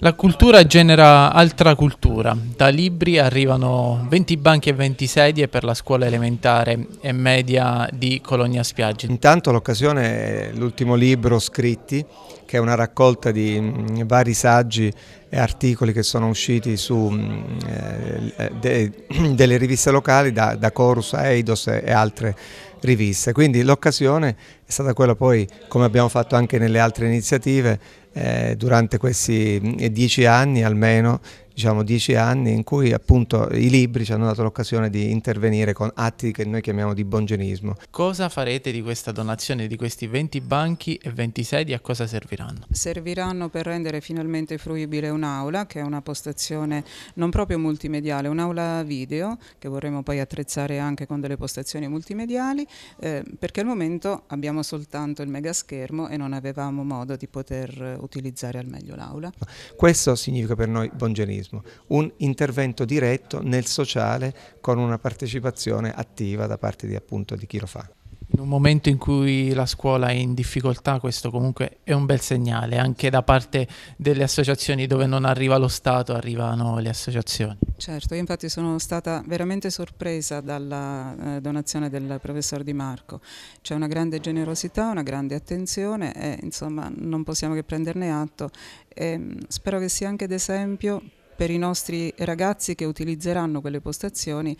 La cultura genera altra cultura. Da libri arrivano 20 banchi e 20 sedie per la scuola elementare e media di Colonia Spiaggi. Intanto l'occasione è l'ultimo libro Scritti, che è una raccolta di mm, vari saggi e articoli che sono usciti su mm, eh, eh, de, delle riviste locali da, da Corus, Eidos e altre riviste. Quindi l'occasione è stata quella poi, come abbiamo fatto anche nelle altre iniziative, eh, durante questi mm, dieci anni almeno diciamo, dieci anni in cui appunto i libri ci hanno dato l'occasione di intervenire con atti che noi chiamiamo di bongenismo. Cosa farete di questa donazione di questi 20 banchi e 20 sedi? A cosa serviranno? Serviranno per rendere finalmente fruibile un'aula che è una postazione non proprio multimediale, un'aula video che vorremmo poi attrezzare anche con delle postazioni multimediali eh, perché al momento abbiamo soltanto il megaschermo e non avevamo modo di poter utilizzare al meglio l'aula. Questo significa per noi bongenismo turismo, un intervento diretto nel sociale con una partecipazione attiva da parte di, appunto, di chi lo fa. In un momento in cui la scuola è in difficoltà, questo comunque è un bel segnale, anche da parte delle associazioni dove non arriva lo Stato, arrivano le associazioni. Certo, io infatti sono stata veramente sorpresa dalla eh, donazione del professor Di Marco. C'è una grande generosità, una grande attenzione e insomma non possiamo che prenderne atto. E, ehm, spero che sia anche d'esempio per i nostri ragazzi che utilizzeranno quelle postazioni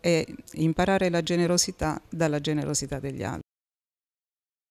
e imparare la generosità dalla generosità degli altri.